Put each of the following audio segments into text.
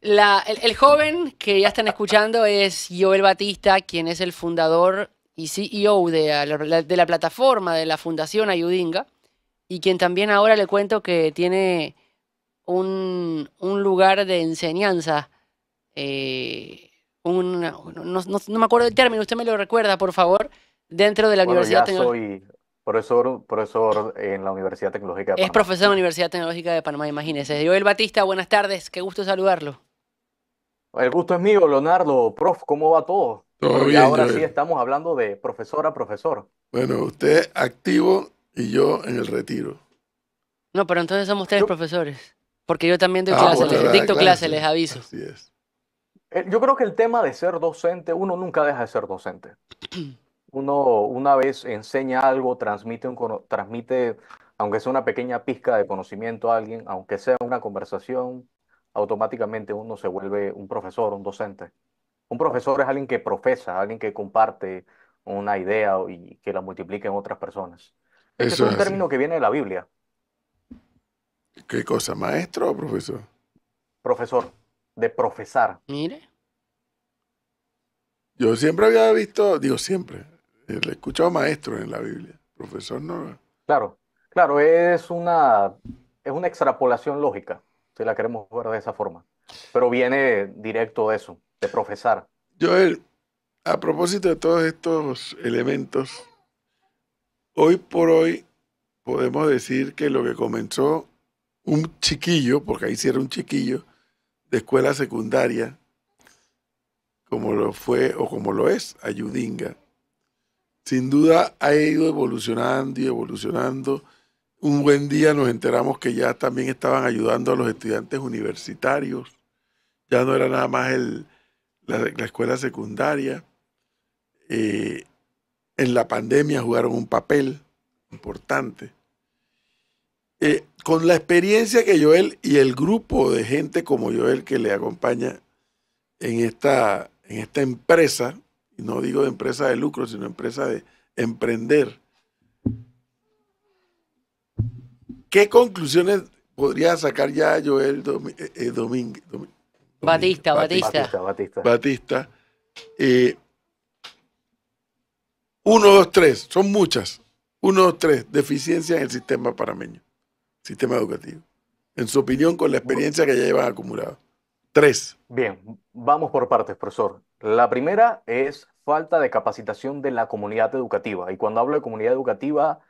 el, joven que ya están escuchando es Joel Batista, quien es el fundador y CEO de, la plataforma de la Fundación Ayudinga y quien también ahora le cuento que tiene un, lugar de enseñanza. Eh, un, no, me acuerdo el término, usted me lo recuerda, por favor, dentro de la Universidad ya Profesor, profesor en la Universidad Tecnológica de Panamá. Es profesor en la Universidad Tecnológica de Panamá, imagínese. Joel Batista, buenas tardes, qué gusto saludarlo. El gusto es mío, Leonardo. Prof, ¿cómo va todo? Todo bien, ahora sí estamos hablando de profesor a profesor. Bueno, usted activo y yo en el retiro. No, pero entonces somos tres profesores. Porque yo también doy ah, clases, dicto clases, les aviso. Así es. Eh, yo creo que el tema de ser docente, uno nunca deja de ser docente. uno una vez enseña algo, transmite, un, transmite, aunque sea una pequeña pizca de conocimiento a alguien, aunque sea una conversación, automáticamente uno se vuelve un profesor, un docente. Un profesor es alguien que profesa, alguien que comparte una idea y que la multiplique en otras personas. Este es un término que viene de la Biblia. ¿Qué cosa, maestro o profesor? Profesor, de profesar. Mire. Yo siempre había visto, digo siempre, eh, le he escuchado maestro en la Biblia, profesor no. Claro, claro, es una, es una extrapolación lógica, si la queremos ver de esa forma. Pero viene directo de eso, de profesar. Joel, a propósito de todos estos elementos, hoy por hoy podemos decir que lo que comenzó un chiquillo, porque ahí sí era un chiquillo, de escuela secundaria, como lo fue o como lo es Ayudinga, sin duda ha ido evolucionando y evolucionando. Un buen día nos enteramos que ya también estaban ayudando a los estudiantes universitarios. Ya no era nada más el, la, escuela secundaria. Eh, en la pandemia jugaron un papel importante. Eh, con la experiencia que Joel y el grupo de gente como Joel que le acompaña en esta, en esta empresa y no digo de empresa de lucro, sino empresa de emprender, ¿qué conclusiones podría sacar ya Joel eh, eh, Domínguez? Batista, Batista, Batista. Batista. Eh, uno, dos, tres, son muchas. Uno, dos, tres, Deficiencia en el sistema parameño, sistema educativo. En su opinión, con la experiencia que ya llevan acumulado. Tres. Bien, vamos por partes, profesor. La primera es falta de capacitación de la comunidad educativa. Y cuando hablo de comunidad educativa,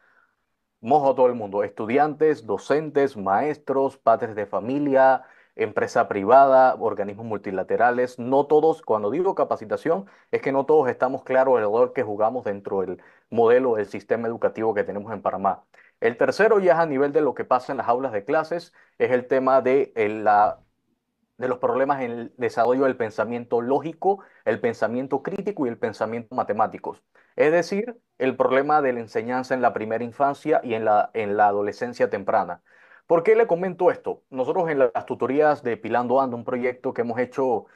mojo a todo el mundo, estudiantes, docentes, maestros, padres de familia, empresa privada, organismos multilaterales. No todos, cuando digo capacitación, es que no todos estamos claros del rol que jugamos dentro del modelo del sistema educativo que tenemos en Panamá. El tercero ya es a nivel de lo que pasa en las aulas de clases, es el tema de eh, la de los problemas en el desarrollo del pensamiento lógico, el pensamiento crítico y el pensamiento matemático. Es decir, el problema de la enseñanza en la primera infancia y en la, en la adolescencia temprana. ¿Por qué le comento esto? Nosotros en las tutorías de Pilando Ando, un proyecto que hemos hecho,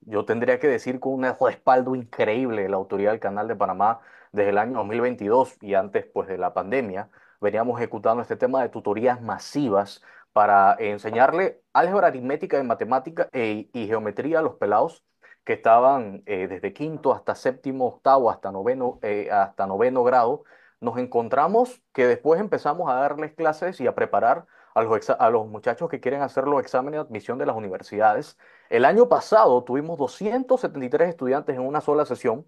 yo tendría que decir con un respaldo increíble de la autoridad del Canal de Panamá desde el año 2022 y antes pues de la pandemia, veníamos ejecutando este tema de tutorías masivas para enseñarle álgebra aritmética y matemática eh, y geometría a los pelados que estaban eh, desde quinto hasta séptimo, octavo, hasta noveno, eh, hasta noveno grado, nos encontramos que después empezamos a darles clases y a preparar a los, a los muchachos que quieren hacer los exámenes de admisión de las universidades. El año pasado tuvimos 273 estudiantes en una sola sesión,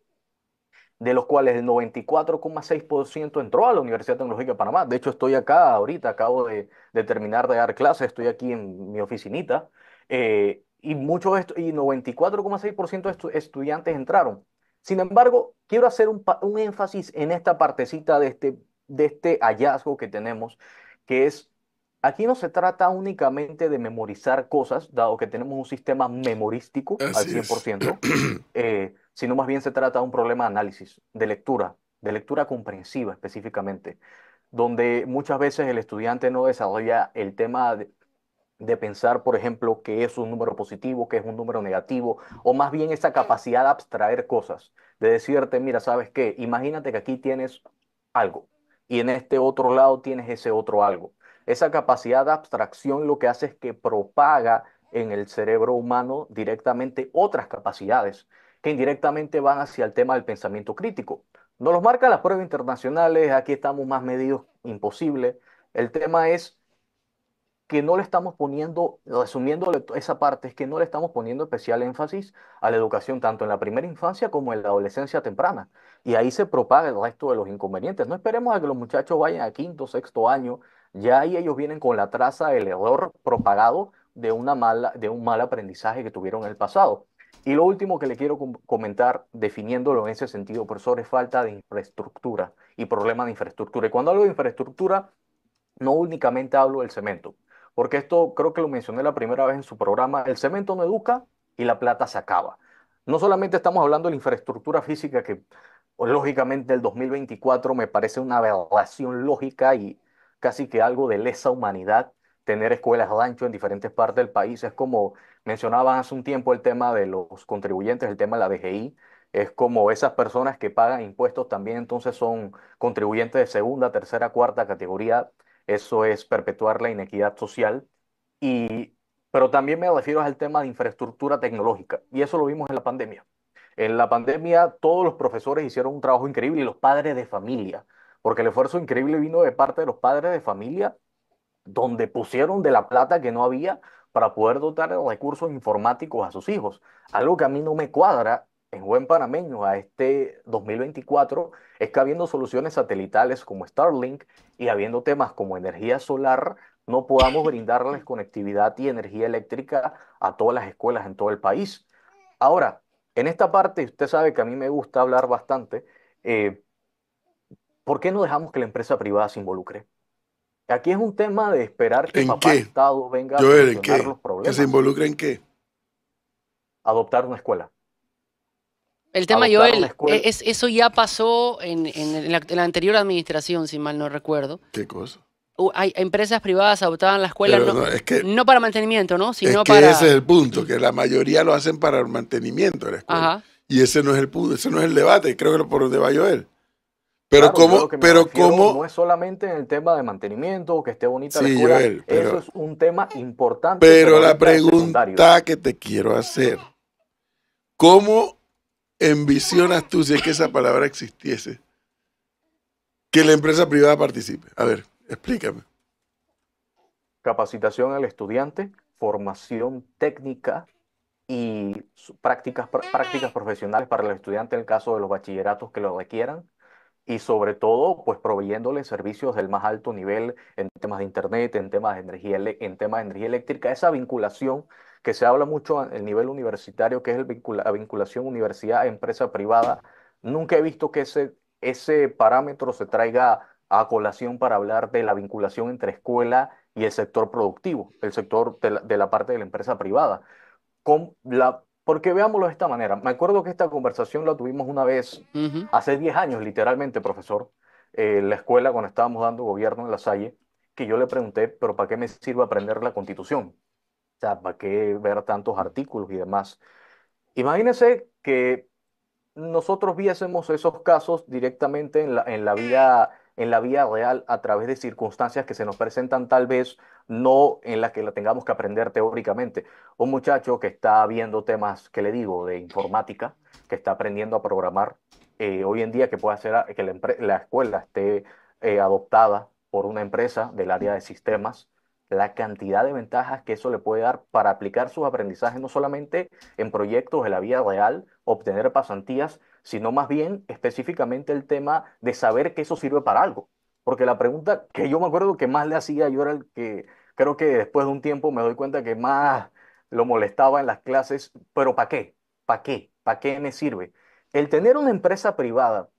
de los cuales el 94,6% entró a la Universidad Tecnológica de Panamá. De hecho, estoy acá ahorita, acabo de, terminar de dar clases, estoy aquí en mi oficinita, eh, y, muchos y 94,6% de estudiantes entraron. Sin embargo, quiero hacer un, énfasis en esta partecita de este, de este hallazgo que tenemos, que es, aquí no se trata únicamente de memorizar cosas, dado que tenemos un sistema memorístico al 100%. sino más bien se trata de un problema de análisis, de lectura, de lectura comprensiva específicamente, donde muchas veces el estudiante no desarrolla el tema de, pensar, por ejemplo, que es un número positivo, que es un número negativo, o más bien esa capacidad de abstraer cosas, de decirte, mira, ¿sabes qué? Imagínate que aquí tienes algo y en este otro lado tienes ese otro algo. Esa capacidad de abstracción lo que hace es que propaga en el cerebro humano directamente otras capacidades que indirectamente van hacia el tema del pensamiento crítico. No los marcan las pruebas internacionales, aquí estamos más medidos, imposible. El tema es que no le estamos poniendo, resumiendo esa parte, es que no le estamos poniendo especial énfasis a la educación tanto en la primera infancia como en la adolescencia temprana. Y ahí se propaga el resto de los inconvenientes. No esperemos a que los muchachos vayan a quinto, sexto año, ya ahí ellos vienen con la traza del error propagado de, una mala, de un mal aprendizaje que tuvieron en el pasado. Y lo último que le quiero comentar, definiéndolo en ese sentido, profesor, es falta de infraestructura y problema de infraestructura. Y cuando hablo de infraestructura, no únicamente hablo del cemento, porque esto creo que lo mencioné la primera vez en su programa, el cemento no educa y la plata se acaba. No solamente estamos hablando de la infraestructura física, que pues, lógicamente el 2024 me parece una aberración lógica y casi que algo de lesa humanidad, tener escuelas rancho en diferentes partes del país. Es como mencionabas hace un tiempo el tema de los contribuyentes, el tema de la DGI. Es como esas personas que pagan impuestos también entonces son contribuyentes de segunda, tercera, cuarta categoría. Eso es perpetuar la inequidad social. Y, pero también me refiero al tema de infraestructura tecnológica. Y eso lo vimos en la pandemia. En la pandemia todos los profesores hicieron un trabajo increíble y los padres de familia, porque el esfuerzo increíble vino de parte de los padres de familia donde pusieron de la plata que no había para poder dotar de recursos informáticos a sus hijos. Algo que a mí no me cuadra en buen panameño a este 2024 es que habiendo soluciones satelitales como Starlink y habiendo temas como energía solar, no podamos brindarles conectividad y energía eléctrica a todas las escuelas en todo el país. Ahora, en esta parte, usted sabe que a mí me gusta hablar bastante, eh, ¿por qué no dejamos que la empresa privada se involucre? Aquí es un tema de esperar que papá Estado venga a solucionar los problemas. ¿Que se involucre en qué? Adoptar una escuela. El tema, yo Joel, es, eso ya pasó en, la, anterior administración, si mal no recuerdo. ¿Qué cosa? hay empresas privadas adoptaban la escuela, no, para mantenimiento, ¿no? Sino es que Ese es el punto, que la mayoría lo hacen para el mantenimiento de la escuela. Y ese no es el punto, ese no es el debate, creo que por donde va Joel. Pero cómo, pero cómo no es solamente en el tema de mantenimiento O que esté bonita la escuela, eso es un tema importante. Pero la pregunta que te quiero hacer, ¿cómo envisionas tú si es que esa palabra existiese que la empresa privada participe? A ver, explícame. Capacitación al estudiante, formación técnica y prácticas, prácticas profesionales para el estudiante en el caso de los bachilleratos que lo requieran y sobre todo, pues proveyéndole servicios del más alto nivel en temas de Internet, en temas de energía, en temas de energía eléctrica, esa vinculación que se habla mucho el nivel universitario, que es la vinculación universidad-empresa privada, nunca he visto que ese, ese parámetro se traiga a colación para hablar de la vinculación entre escuela y el sector productivo, el sector de la, de la parte de la empresa privada. Con la, porque veámoslo de esta manera. Me acuerdo que esta conversación la tuvimos una vez, hace 10 años literalmente, profesor, eh, en la escuela cuando estábamos dando gobierno en la Salle, que yo le pregunté, pero ¿para qué me sirve aprender la constitución? O sea, ¿para qué ver tantos artículos y demás? Imagínense que nosotros viésemos esos casos directamente en la, en la en la vida real a través de circunstancias que se nos presentan tal vez no en las que la tengamos que aprender teóricamente. Un muchacho que está viendo temas, que le digo, de informática, que está aprendiendo a programar, eh, hoy en día que puede hacer que la, escuela esté eh, adoptada por una empresa del área de sistemas, la cantidad de ventajas que eso le puede dar para aplicar sus aprendizajes no solamente en proyectos de la vida real, obtener pasantías, sino más bien específicamente el tema de saber que eso sirve para algo. Porque la pregunta que yo me acuerdo que más le hacía, yo era el que creo que después de un tiempo me doy cuenta que más lo molestaba en las clases, pero ¿para qué? ¿Para qué? ¿Para qué me sirve? El tener una empresa privada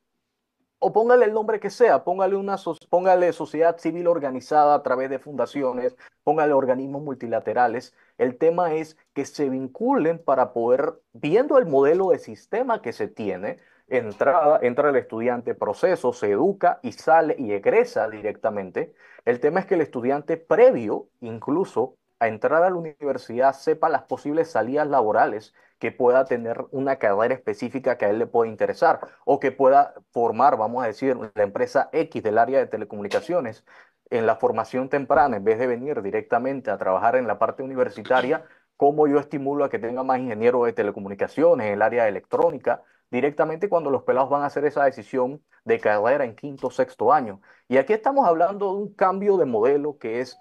o póngale el nombre que sea, póngale, una sociedad civil organizada a través de fundaciones, póngale organismos multilaterales. El tema es que se vinculen para poder, viendo el modelo de sistema que se tiene, entra el estudiante, proceso, se educa y sale y egresa directamente. El tema es que el estudiante previo, incluso a entrar a la universidad, sepa las posibles salidas laborales que pueda tener una carrera específica que a él le pueda interesar o que pueda formar, vamos a decir, la empresa X del área de telecomunicaciones en la formación temprana, en vez de venir directamente a trabajar en la parte universitaria, cómo yo estimulo a que tenga más ingenieros de telecomunicaciones en el área electrónica, directamente cuando los pelados van a hacer esa decisión de carrera en quinto o sexto año. Y aquí estamos hablando de un cambio de modelo que es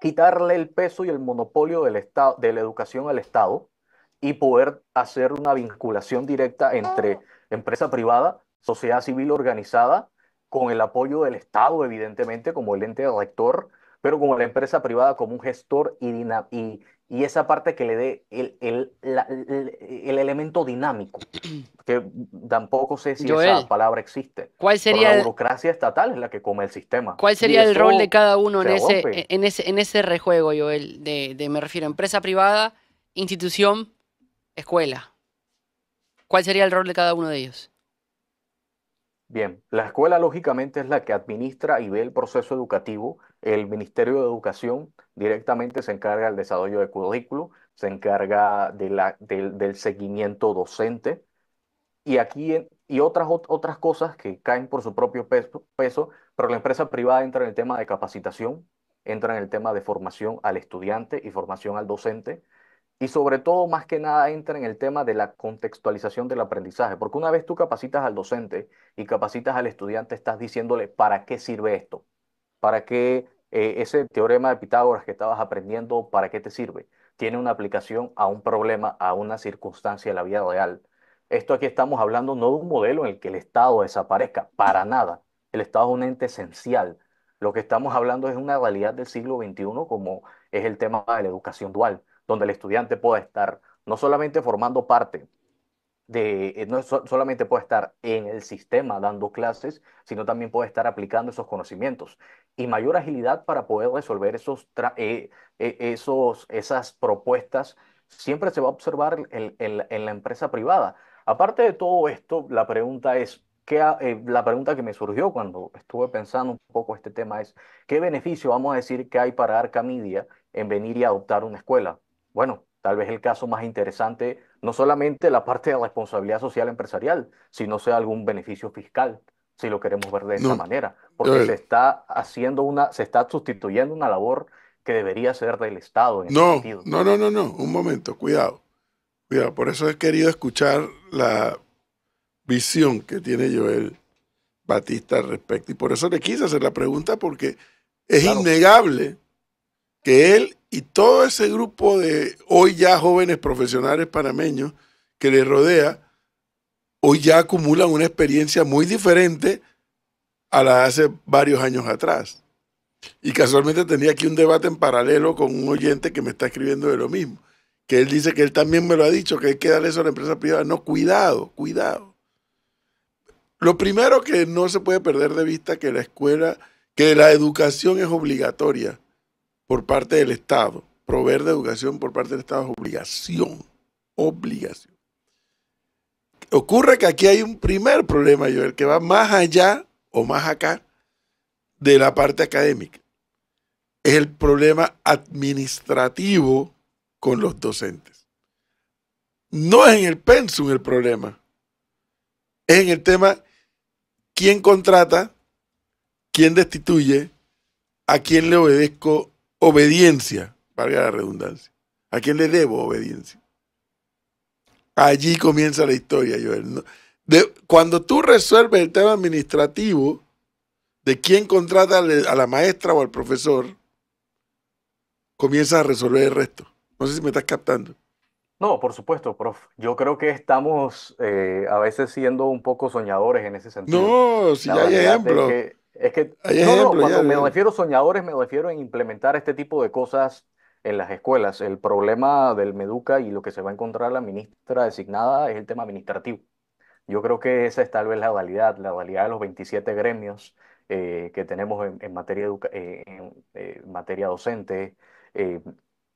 quitarle el peso y el monopolio del estado, de la educación al Estado y poder hacer una vinculación directa entre ah. empresa privada, sociedad civil organizada, con el apoyo del Estado, evidentemente, como el ente rector, pero como la empresa privada, como un gestor y, y, y esa parte que le dé el, elemento dinámico, que tampoco sé si esa palabra existe. ¿Cuál sería la burocracia estatal es la que come el sistema? ¿Cuál sería el rol de cada uno en ese, ese, en ese rejuego, Joel? de, me refiero a empresa privada, institución escuela. ¿Cuál sería el rol de cada uno de ellos? Bien, la escuela lógicamente es la que administra y ve el proceso educativo. El Ministerio de Educación directamente se encarga del desarrollo de currículo, se encarga del, seguimiento docente y aquí y otras, otras cosas que caen por su propio peso, pero la empresa privada entra en el tema de capacitación, entra en el tema de formación al estudiante y formación al docente, y sobre todo, más que nada, entra en el tema de la contextualización del aprendizaje, porque una vez tú capacitas al docente y capacitas al estudiante, estás diciéndole, ¿para qué sirve esto? ¿Para qué eh, ese teorema de Pitágoras que estabas aprendiendo, para qué te sirve? Tiene una aplicación a un problema, a una circunstancia de la vida real. Esto aquí estamos hablando no de un modelo en el que el Estado desaparezca, para nada. El Estado es un ente esencial. Lo que estamos hablando es una realidad del siglo XXI como es el tema de la educación dual donde el estudiante pueda estar no solamente formando parte de, eh, no solamente puede estar en el sistema dando clases, sino también puede estar aplicando esos conocimientos y mayor agilidad para poder resolver esos, eh, eh, esos esas propuestas siempre se va a observar en, la empresa privada. Aparte de todo esto, la pregunta es, ¿qué, la pregunta que me surgió cuando estuve pensando un poco este tema es, ¿qué beneficio vamos a decir que hay para Arcamidia en venir y adoptar una escuela? bueno, tal vez el caso más interesante, no solamente la parte de responsabilidad social empresarial, sino sea algún beneficio fiscal, si lo queremos ver de esa manera, porque se está haciendo una, se está sustituyendo una labor que debería ser del Estado. En no, no, no, no, no, un momento, cuidado, cuidado, por eso he querido escuchar la visión que tiene Joel Batista al respecto, y por eso le quise hacer la pregunta, porque es innegable que él y todo ese grupo de hoy ya jóvenes profesionales panameños que le rodea, hoy ya acumulan una experiencia muy diferente a la de hace varios años atrás. Y casualmente tenía aquí un debate en paralelo con un oyente que me está escribiendo de lo mismo, que él dice que él también me lo ha dicho, que hay que darle eso a la empresa privada. No, cuidado, cuidado. Lo primero que no se puede perder de vista que la escuela, que la educación es obligatoria por parte del Estado. Proveer de educación por parte del Estado es obligación. Obligación. Ocurre que aquí hay un primer problema, el que va más allá o más acá de la parte académica. Es el problema administrativo con los docentes. No es en el pensum el problema. Es en el tema quién contrata, quién destituye, a quién le obedezco obediencia, valga la redundancia. ¿A quién le debo obediencia? Allí comienza la historia, Joel. De, cuando tú resuelves el tema administrativo de quién contrata a la maestra o al profesor, comienzas a resolver el resto. No sé si me estás captando. No, por supuesto, prof. Yo creo que estamos eh, a veces siendo un poco soñadores en ese sentido. No, si hay ejemplo. Es que cuando me refiero a soñadores, me refiero a implementar este tipo de cosas en las escuelas. El problema del Meduca y lo que se va a encontrar la ministra designada es el tema administrativo. Yo creo que esa es tal vez la validad, la validad de los 27 gremios eh, que tenemos en, materia, en, materia eh, eh, docente.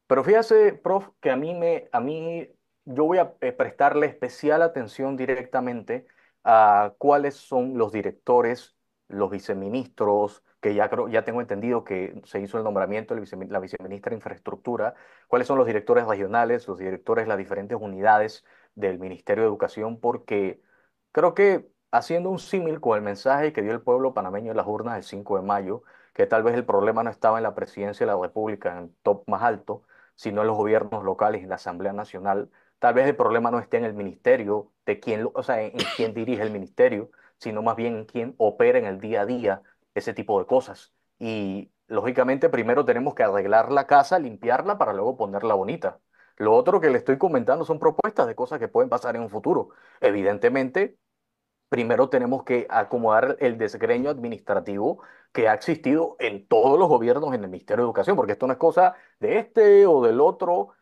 Pero fíjese, prof, que a mí, me, a mí yo voy a prestarle especial atención directamente a cuáles son los directores los viceministros, que ya, ya tengo entendido que se hizo el nombramiento la viceministra de Infraestructura, cuáles son los directores regionales, los directores de las diferentes unidades del Ministerio de Educación, porque creo que haciendo un símil con el mensaje que dio el pueblo panameño en las urnas el 5 de mayo, que tal vez el problema no estaba en la presidencia de la República, en el top más alto, sino en los gobiernos locales, en la Asamblea Nacional. Tal vez el problema no esté en el ministerio, de quién, o sea, en quién dirige el ministerio, sino más bien quien quién opera en el día a día ese tipo de cosas. Y lógicamente primero tenemos que arreglar la casa, limpiarla para luego ponerla bonita. Lo otro que le estoy comentando son propuestas de cosas que pueden pasar en un futuro. Evidentemente, primero tenemos que acomodar el desgreño administrativo que ha existido en todos los gobiernos en el Ministerio de Educación, porque esto no es cosa de este o del otro,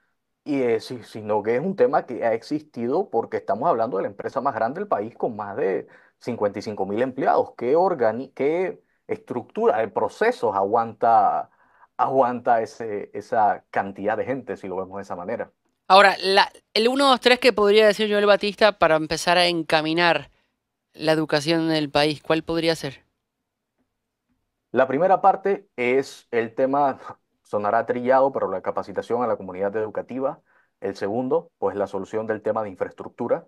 y eh, sino que es un tema que ha existido porque estamos hablando de la empresa más grande del país con más de 55 mil empleados, ¿qué, organi qué estructura de procesos aguanta, aguanta esa cantidad de gente, si lo vemos de esa manera? Ahora, el 1, 2, 3 que podría decir Joel Batista para empezar a encaminar la educación en el país, ¿cuál podría ser? La primera parte es el tema, sonará trillado, pero la capacitación a la comunidad educativa. El segundo, pues la solución del tema de infraestructura,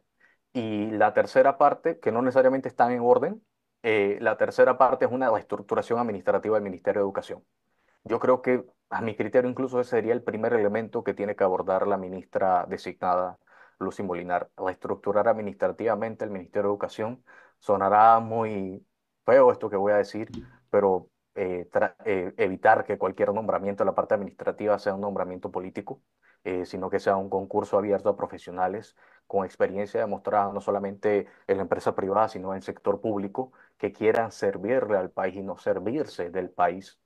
y la tercera parte, que no necesariamente están en orden, eh, la tercera parte es una estructuración administrativa del Ministerio de Educación. Yo creo que, a mi criterio, incluso ese sería el primer elemento que tiene que abordar la ministra designada, Lucy Molinar. Reestructurar administrativamente el Ministerio de Educación sonará muy feo esto que voy a decir, pero eh, eh, evitar que cualquier nombramiento de la parte administrativa sea un nombramiento político, sino que sea un concurso abierto a profesionales con experiencia demostrada no solamente en la empresa privada, sino en el sector público, que quieran servirle al país y no servirse del país,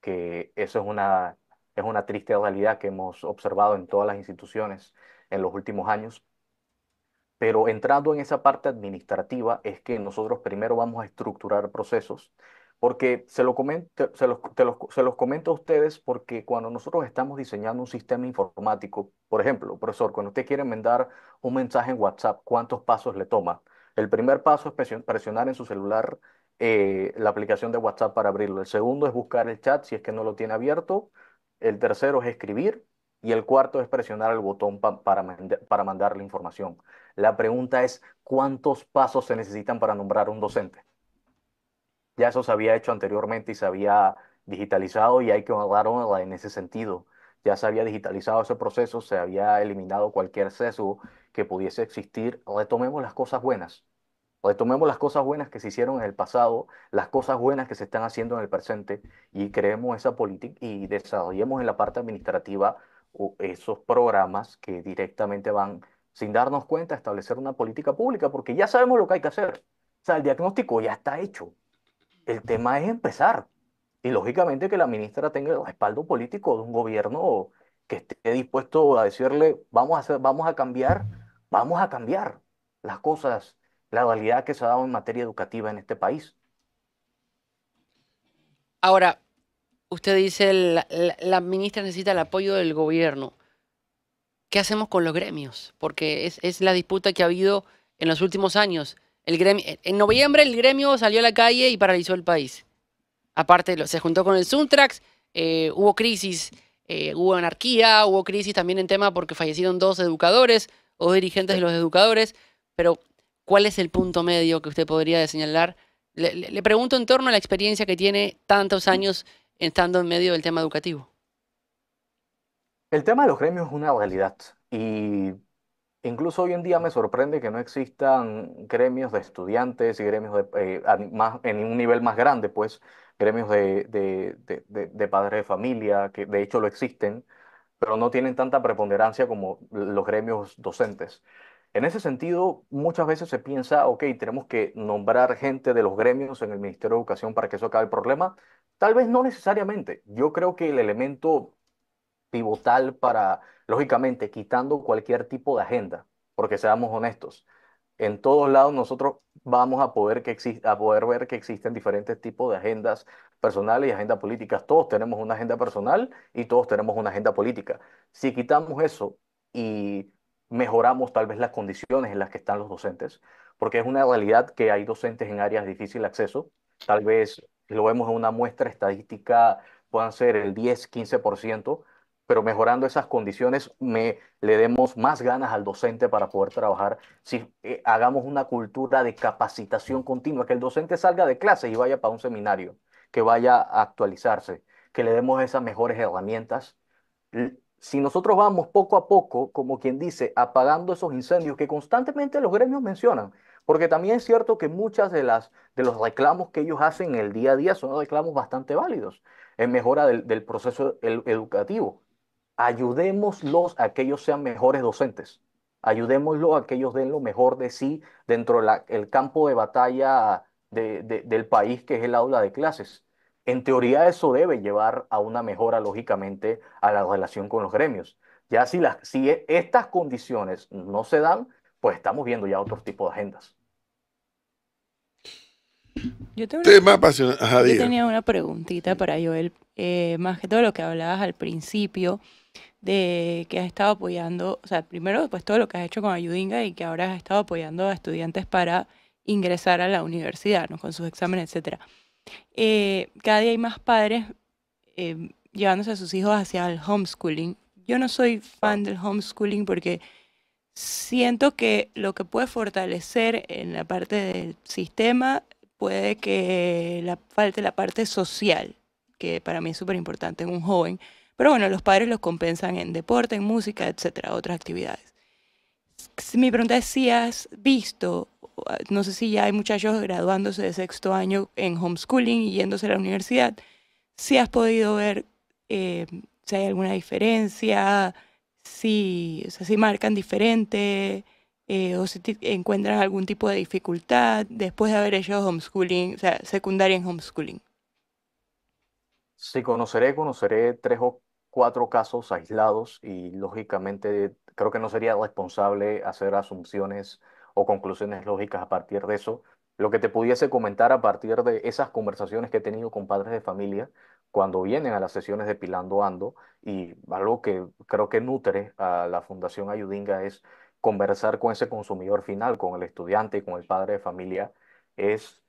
que eso es una, es una triste realidad que hemos observado en todas las instituciones en los últimos años. Pero entrando en esa parte administrativa es que nosotros primero vamos a estructurar procesos porque se, lo se, los, comento a ustedes porque cuando nosotros estamos diseñando un sistema informático, por ejemplo, profesor, cuando usted quiere mandar un mensaje en WhatsApp, ¿cuántos pasos le toma? El primer paso es presionar en su celular eh, la aplicación de WhatsApp para abrirlo. El segundo es buscar el chat si es que no lo tiene abierto. El tercero es escribir. Y el cuarto es presionar el botón para, para mandar la información. La pregunta es, ¿cuántos pasos se necesitan para nombrar un docente? Ya eso se había hecho anteriormente y se había digitalizado y hay que hablar en ese sentido. Ya se había digitalizado ese proceso, se había eliminado cualquier sesgo que pudiese existir. Retomemos las cosas buenas. Retomemos las cosas buenas que se hicieron en el pasado, las cosas buenas que se están haciendo en el presente y creemos esa política y desarrollemos en la parte administrativa esos programas que directamente van, sin darnos cuenta, a establecer una política pública, porque ya sabemos lo que hay que hacer. O sea, el diagnóstico ya está hecho. El tema es empezar. Y lógicamente que la ministra tenga el respaldo político de un gobierno que esté dispuesto a decirle, vamos a, hacer, vamos a cambiar, vamos a cambiar las cosas, la dualidad que se ha dado en materia educativa en este país. Ahora, usted dice, la, la, ministra necesita el apoyo del gobierno. ¿Qué hacemos con los gremios? Porque es, es la disputa que ha habido en los últimos años gremio, en noviembre el gremio salió a la calle y paralizó el país. Aparte, se juntó con el Suntrax, eh, hubo crisis, eh, hubo anarquía, hubo crisis también en tema porque fallecieron dos educadores o dirigentes de los educadores. Pero, ¿cuál es el punto medio que usted podría señalar? Le, le pregunto en torno a la experiencia que tiene tantos años estando en medio del tema educativo. El tema de los gremios es una realidad y Incluso hoy en día me sorprende que no existan gremios de estudiantes y gremios de, eh, en un nivel más grande, pues gremios de, de, padres de familia, que de hecho lo existen, pero no tienen tanta preponderancia como los gremios docentes. En ese sentido, muchas veces se piensa, ok, tenemos que nombrar gente de los gremios en el Ministerio de Educación para que eso acabe el problema. Tal vez no necesariamente. Yo creo que el elemento pivotal para, lógicamente, quitando cualquier tipo de agenda, porque seamos honestos, en todos lados nosotros vamos a poder, que a poder ver que existen diferentes tipos de agendas personales y agendas políticas. Todos tenemos una agenda personal y todos tenemos una agenda política. Si quitamos eso y mejoramos tal vez las condiciones en las que están los docentes, porque es una realidad que hay docentes en áreas de difícil acceso, tal vez lo vemos en una muestra estadística, puedan ser el 10, 15% pero mejorando esas condiciones me, le demos más ganas al docente para poder trabajar, si eh, hagamos una cultura de capacitación continua, que el docente salga de clase y vaya para un seminario, que vaya a actualizarse, que le demos esas mejores herramientas. Si nosotros vamos poco a poco, como quien dice, apagando esos incendios que constantemente los gremios mencionan, porque también es cierto que muchas de las de los reclamos que ellos hacen en el día a día son reclamos bastante válidos en mejora del, proceso educativo ayudémoslos a que ellos sean mejores docentes, ayudémoslos a que ellos den lo mejor de sí dentro del campo de batalla del país que es el aula de clases. En teoría eso debe llevar a una mejora, lógicamente, a la relación con los gremios. Ya si, las, si e, estas condiciones no se dan, pues estamos viendo ya otro tipo de agendas. Yo, tenía una preguntita para Joel, eh, más que todo lo que hablabas al principio de que has estado apoyando, o sea, primero después pues, todo lo que has hecho con Ayudinga y que ahora has estado apoyando a estudiantes para ingresar a la universidad, ¿no? con sus exámenes, etc. Eh, cada día hay más padres eh, llevándose a sus hijos hacia el homeschooling. Yo no soy fan del homeschooling porque siento que lo que puede fortalecer en la parte del sistema puede que la, falte la parte social, que para mí es súper importante en un joven pero bueno, los padres los compensan en deporte, en música, etcétera, otras actividades. Mi pregunta es si has visto, no sé si ya hay muchachos graduándose de sexto año en homeschooling y yéndose a la universidad, si has podido ver eh, si hay alguna diferencia, si, si marcan diferente eh, o si encuentran algún tipo de dificultad después de haber hecho homeschooling, o sea, secundaria en homeschooling. Sí, conoceré, conoceré tres o cuatro casos aislados y lógicamente creo que no sería responsable hacer asunciones o conclusiones lógicas a partir de eso. Lo que te pudiese comentar a partir de esas conversaciones que he tenido con padres de familia cuando vienen a las sesiones de Pilando Ando y algo que creo que nutre a la Fundación Ayudinga es conversar con ese consumidor final, con el estudiante y con el padre de familia, es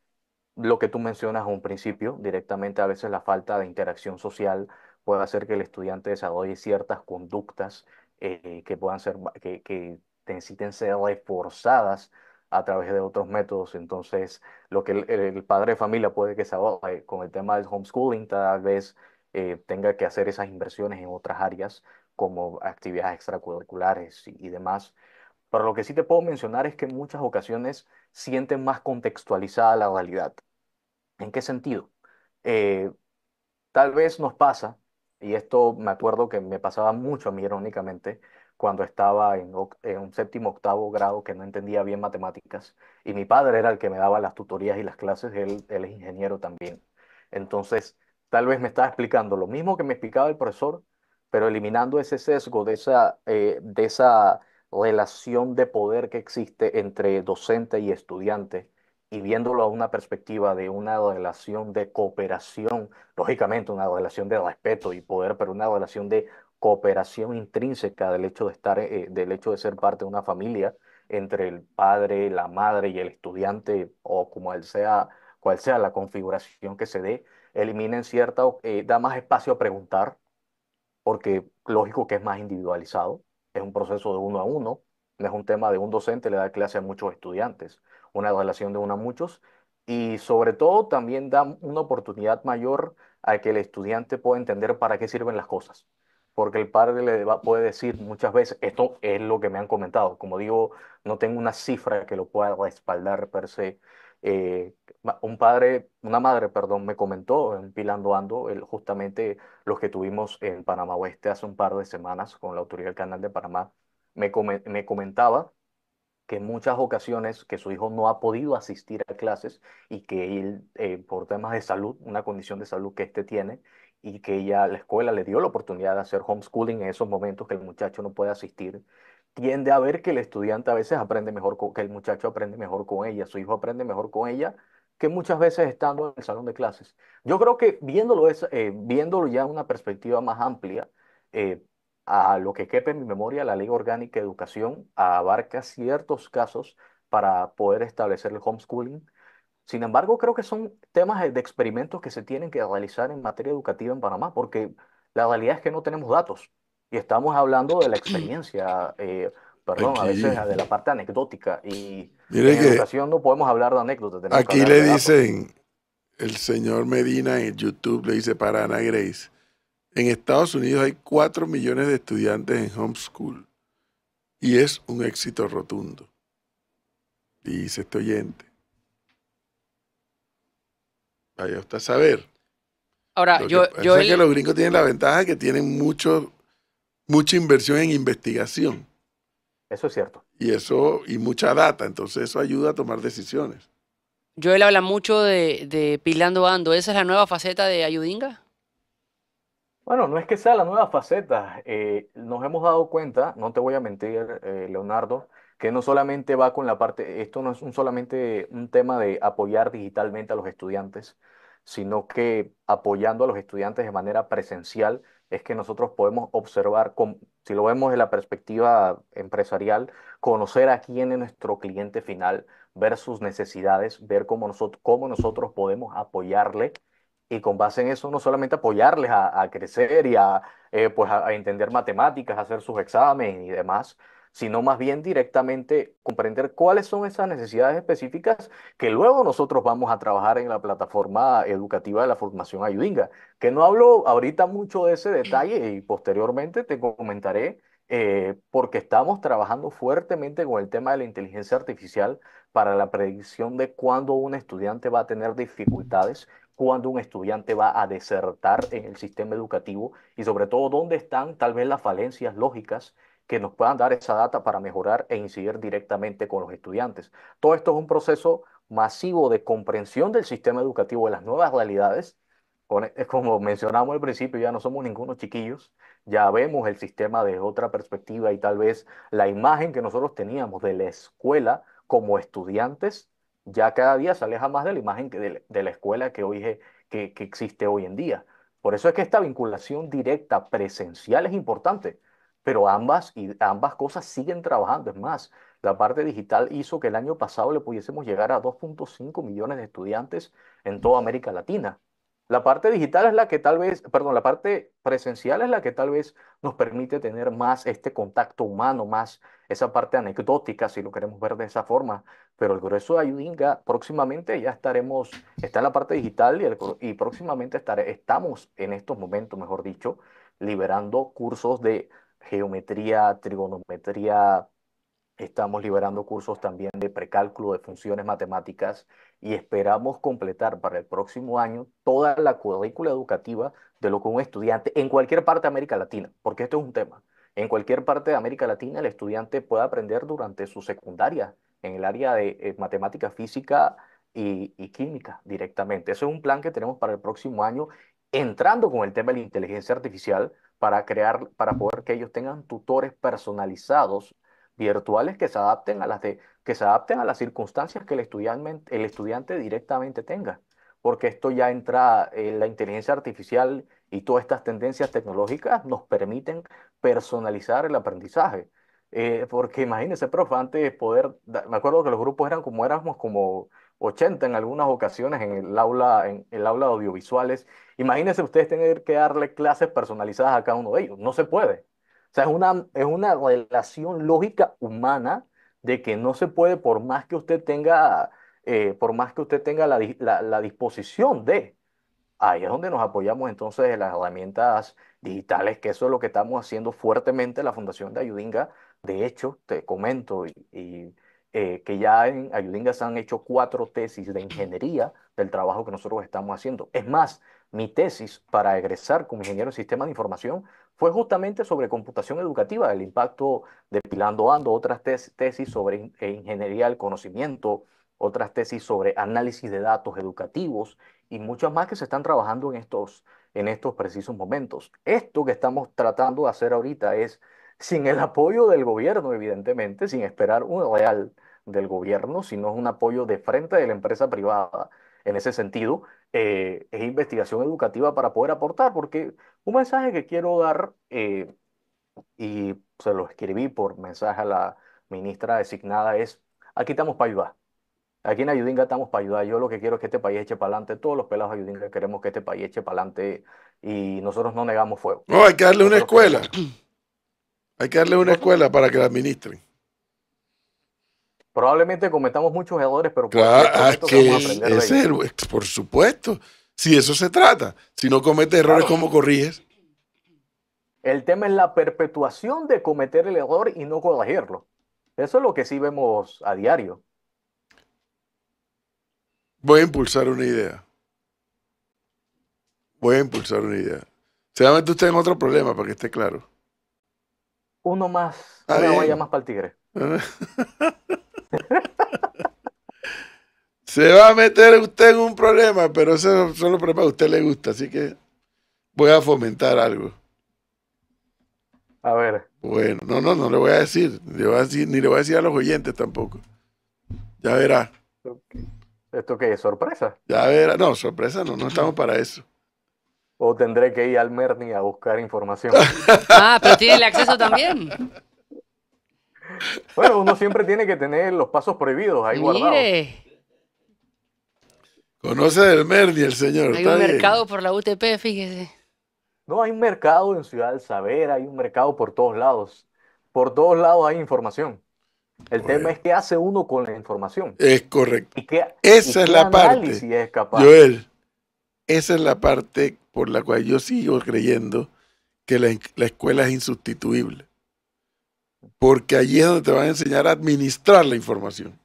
lo que tú mencionas a un principio, directamente a veces la falta de interacción social, puede hacer que el estudiante desarrolle ciertas conductas eh, que puedan ser, que, necesiten ser reforzadas a través de otros métodos. Entonces, lo que el, padre de familia puede que se con el tema del homeschooling, tal vez eh, tenga que hacer esas inversiones en otras áreas como actividades extracurriculares y, demás. Pero lo que sí te puedo mencionar es que en muchas ocasiones sienten más contextualizada la realidad. ¿En qué sentido? Eh, tal vez nos pasa y esto me acuerdo que me pasaba mucho a mí, irónicamente, cuando estaba en, un séptimo, octavo grado que no entendía bien matemáticas. Y mi padre era el que me daba las tutorías y las clases, él, es ingeniero también. Entonces, tal vez me estaba explicando lo mismo que me explicaba el profesor, pero eliminando ese sesgo de esa, eh, de esa relación de poder que existe entre docente y estudiante y viéndolo a una perspectiva de una relación de cooperación, lógicamente una relación de respeto y poder, pero una relación de cooperación intrínseca del hecho de estar, eh, del hecho de ser parte de una familia entre el padre, la madre y el estudiante o como él sea, cual sea la configuración que se dé, eliminen cierta, eh, da más espacio a preguntar, porque lógico que es más individualizado, es un proceso de uno a uno, no es un tema de un docente le da clase a muchos estudiantes una relación de uno a muchos y sobre todo también da una oportunidad mayor a que el estudiante pueda entender para qué sirven las cosas. Porque el padre le puede decir muchas veces, esto es lo que me han comentado. Como digo, no tengo una cifra que lo pueda respaldar per se. Eh, un padre, una madre, perdón, me comentó en Pilando Ando, el, justamente los que tuvimos en Panamá Oeste hace un par de semanas con la autoridad del Canal de Panamá, me, me comentaba que en muchas ocasiones que su hijo no ha podido asistir a clases y que él, eh, por temas de salud, una condición de salud que éste tiene, y que ya la escuela le dio la oportunidad de hacer homeschooling en esos momentos que el muchacho no puede asistir, tiende a ver que el estudiante a veces aprende mejor, con, que el muchacho aprende mejor con ella, su hijo aprende mejor con ella, que muchas veces estando en el salón de clases. Yo creo que viéndolo, es, eh, viéndolo ya una perspectiva más amplia, eh, a lo que quepe en mi memoria, la Ley Orgánica de Educación abarca ciertos casos para poder establecer el homeschooling. Sin embargo, creo que son temas de experimentos que se tienen que realizar en materia educativa en Panamá, porque la realidad es que no tenemos datos y estamos hablando de la experiencia, eh, perdón, a veces de la parte anecdótica y en educación no podemos hablar de anécdotas. Aquí le dicen, el señor Medina en YouTube le dice para Ana Grace, en Estados Unidos hay 4 millones de estudiantes en homeschool y es un éxito rotundo, dice este oyente. Ahí está saber. Ahora, yo... yo el... que los gringos tienen la ventaja de que tienen mucho, mucha inversión en investigación. Eso es cierto. Y eso, y mucha data, entonces eso ayuda a tomar decisiones. Joel habla mucho de, de Pilando Ando. ¿Esa es la nueva faceta de Ayudinga? Bueno, no es que sea la nueva faceta. Eh, nos hemos dado cuenta, no te voy a mentir, eh, Leonardo, que no solamente va con la parte, esto no es un solamente un tema de apoyar digitalmente a los estudiantes, sino que apoyando a los estudiantes de manera presencial es que nosotros podemos observar, si lo vemos desde la perspectiva empresarial, conocer a quién es nuestro cliente final, ver sus necesidades, ver cómo, nosotros cómo nosotros podemos apoyarle y con base en eso no solamente apoyarles a, crecer y a, eh, pues a, entender matemáticas, a hacer sus exámenes y demás, sino más bien directamente comprender cuáles son esas necesidades específicas que luego nosotros vamos a trabajar en la plataforma educativa de la formación ayudinga, que no hablo ahorita mucho de ese detalle y posteriormente te comentaré eh, porque estamos trabajando fuertemente con el tema de la inteligencia artificial para la predicción de cuándo un estudiante va a tener dificultades cuando un estudiante va a desertar en el sistema educativo y sobre todo dónde están tal vez las falencias lógicas que nos puedan dar esa data para mejorar e incidir directamente con los estudiantes. Todo esto es un proceso masivo de comprensión del sistema educativo, de las nuevas realidades. Como mencionamos al principio, ya no somos ningunos chiquillos, ya vemos el sistema desde otra perspectiva y tal vez la imagen que nosotros teníamos de la escuela como estudiantes ya cada día se aleja más de la imagen que de, la escuela que, existe hoy en día. Por eso es que esta vinculación directa presencial es importante, pero ambas, y ambas cosas siguen trabajando. Es más, la parte digital hizo que el año pasado le pudiésemos llegar a 2.5 millones de estudiantes en toda América Latina. La parte digital es la que tal vez, perdón, la parte presencial es la que tal vez nos permite tener más este contacto humano, más esa parte anecdótica, si lo queremos ver de esa forma. Pero el grueso de Ayudinga próximamente ya estaremos, está en la parte digital y, próximamente estaré, estamos en estos momentos, mejor dicho, liberando cursos de geometría, trigonometría, Estamos liberando cursos también de precálculo de funciones matemáticas y esperamos completar para el próximo año toda la currícula educativa de lo que un estudiante en cualquier parte de América Latina, porque esto es un tema. En cualquier parte de América Latina el estudiante puede aprender durante su secundaria en el área de eh, matemática física y, y química directamente. Eso es un plan que tenemos para el próximo año, entrando con el tema de la inteligencia artificial para crear, para poder que ellos tengan tutores personalizados virtuales que se adapten a las, que se adapten a las circunstancias que el estudiante, el estudiante directamente tenga, porque esto ya entra, en la inteligencia artificial y todas estas tendencias tecnológicas nos permiten personalizar el aprendizaje. Eh, porque imagínense, profe, antes poder, me acuerdo que los grupos eran como éramos como 80 en algunas ocasiones en el aula, en el aula de audiovisuales. Imagínense ustedes tener que darle clases personalizadas a cada uno de ellos. No se puede sea, es una, relación lógica humana de que no se puede, por más que usted tenga, eh, por más que usted tenga la, disposición de. Ahí es donde nos apoyamos entonces en las herramientas digitales, que eso es lo que estamos haciendo fuertemente la Fundación de Ayudinga. De hecho, te comento, y, eh, que ya en Ayudinga se han hecho cuatro tesis de ingeniería del trabajo que nosotros estamos haciendo. Es más, mi tesis para egresar como ingeniero en sistemas de información fue justamente sobre computación educativa, el impacto de Pilando Ando, otras tesis sobre e ingeniería del conocimiento, otras tesis sobre análisis de datos educativos y muchas más que se están trabajando en estos, en estos precisos momentos. Esto que estamos tratando de hacer ahorita es sin el apoyo del gobierno, evidentemente, sin esperar un real del gobierno, sino un apoyo de frente de la empresa privada en ese sentido, eh, es investigación educativa para poder aportar, porque un mensaje que quiero dar, eh, y se lo escribí por mensaje a la ministra designada, es, aquí estamos para ayudar. Aquí en Ayudinga estamos para ayudar. Yo lo que quiero es que este país eche para adelante. Todos los pelados de Ayudinga queremos que este país eche para adelante y nosotros no negamos fuego. No, hay que darle una escuela. Hay que darle una escuela para que la administren probablemente cometamos muchos errores, pero claro, por, ah, a aprender por supuesto, si eso se trata, si no cometes errores, ¿cómo corriges? El tema es la perpetuación de cometer el error y no corregirlo. Eso es lo que sí vemos a diario. Voy a impulsar una idea. Voy a impulsar una idea. Se va a meter usted en otro problema para que esté claro. Uno más, ah, una vaya más para el tigre. Se va a meter usted en un problema, pero eso solo que a usted le gusta, así que voy a fomentar algo. A ver. Bueno, no, no, no le voy a decir, voy a decir ni le voy a decir a los oyentes tampoco. Ya verá. ¿Esto qué es? ¿Sorpresa? Ya verá. No, sorpresa no, no estamos para eso. O tendré que ir al Merni a buscar información. ah, pero tiene el acceso también. Bueno, uno siempre tiene que tener los pasos prohibidos ahí guardados. Conoce del Merdi el señor. Hay un mercado por la UTP, fíjese. No, hay un mercado en Ciudad del Saber, hay un mercado por todos lados. Por todos lados hay información. El tema es qué hace uno con la información. Es correcto. esa es la parte. Es esa es la parte por la cual yo sigo creyendo que la escuela es insustituible. Porque allí es donde te van a enseñar a administrar la información.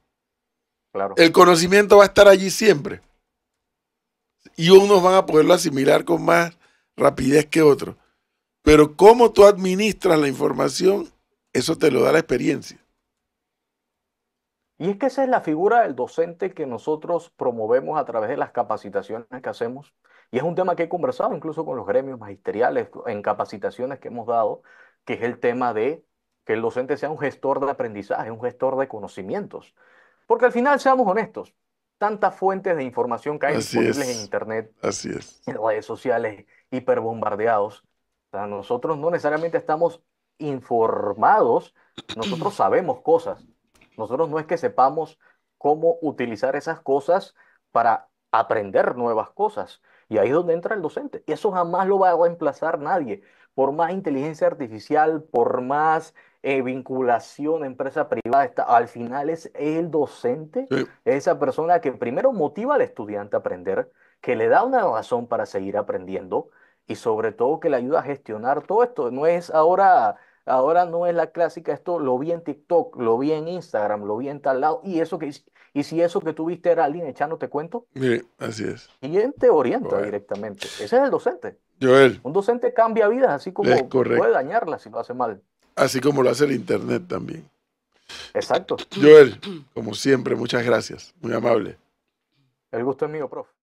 Claro. El conocimiento va a estar allí siempre. Y unos van a poderlo asimilar con más rapidez que otros. Pero cómo tú administras la información, eso te lo da la experiencia. Y es que esa es la figura del docente que nosotros promovemos a través de las capacitaciones que hacemos. Y es un tema que he conversado incluso con los gremios magisteriales en capacitaciones que hemos dado, que es el tema de que el docente sea un gestor de aprendizaje, un gestor de conocimientos. Porque al final, seamos honestos, tantas fuentes de información caen disponibles en Internet, Así en redes sociales, hiperbombardeados. O nosotros no necesariamente estamos informados, nosotros sabemos cosas. Nosotros no es que sepamos cómo utilizar esas cosas para aprender nuevas cosas. Y ahí es donde entra el docente. Y eso jamás lo va a reemplazar nadie. Por más inteligencia artificial, por más eh, vinculación empresa privada, está, al final es el docente, esa persona que primero motiva al estudiante a aprender, que le da una razón para seguir aprendiendo y sobre todo que le ayuda a gestionar todo esto. No es ahora, ahora no es la clásica, esto lo vi en TikTok, lo vi en Instagram, lo vi en tal lado y eso que y si eso que tuviste era alguien echándote cuento. Sí, así es. Y él te orienta directamente. Ese es el docente. Un docente cambia vidas así como puede dañarlas si lo hace mal. Así como lo hace el Internet también. Exacto. Joel, como siempre, muchas gracias. Muy amable. El gusto es mío, profe.